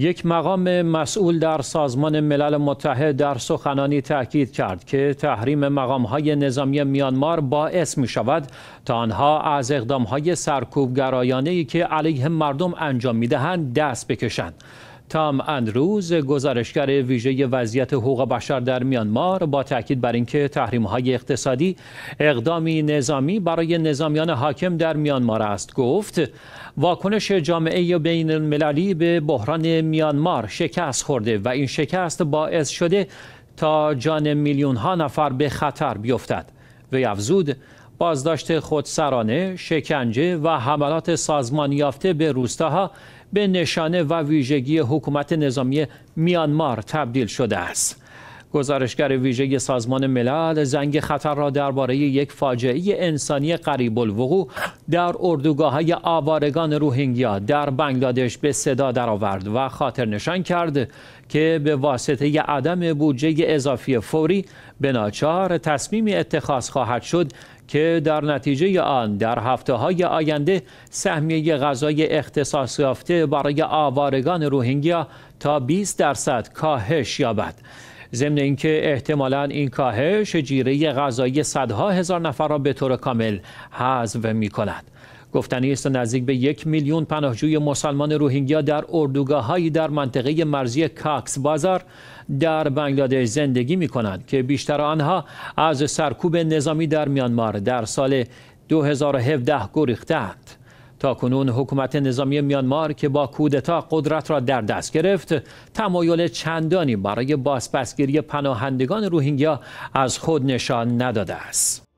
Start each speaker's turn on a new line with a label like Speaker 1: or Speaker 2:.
Speaker 1: یک مقام مسئول در سازمان ملل متحد در سخنانی تاکید کرد که تحریم های نظامی میانمار باعث می شود تا آنها از اقدامهای سرکوبگرایانه ای که علیه مردم انجام می دهند دست بکشند تام اندروز گزارشگر ویژه وضعیت حقوق بشر در میانمار با تاکید بر اینکه تحریم‌های اقتصادی اقدامی نظامی برای نظامیان حاکم در میانمار است گفت واکنش جامعه بین المللی به بحران میانمار شکست خورده و این شکست باعث شده تا جان میلیون ها نفر به خطر بیفتد و افزود بازداشت خودسرانه، شکنجه و حملات سازمانیافته یافته به روستاها به نشانه و ویژگی حکومت نظامی میانمار تبدیل شده است. گزارشگر ویژه سازمان ملل زنگ خطر را درباره یک فاجعه انسانی قریب الوقوع در اردوگاه های آوارگان روهینگیا در بنگلادش به صدا درآورد و خاطر نشان کرد که به واسطه ی عدم بودجه اضافی فوری به ناچار تصمیم اتخاذ خواهد شد که در نتیجه آن در هفته های آینده سهمیه غذای اختصاص یافته برای آوارگان روهینگیا تا 20 درصد کاهش یابد. ضمن اینکه احتمالا این کاهش جیره غذایی صدها هزار نفر را به طور کامل حذف می کند. گفتنی است نزدیک به یک میلیون پناهجوی مسلمان روهینگیا در اردوگاههایی در منطقه مرزی کاکس بازار در بنگلادش زندگی می کنند که بیشتر آنها از سرکوب نظامی در میانمار در سال 2017 گریختند. تا کنون حکومت نظامی میانمار که با کودتا قدرت را در دست گرفت تمایل چندانی برای بازپسگیری پناهندگان روهینگیا از خود نشان نداده است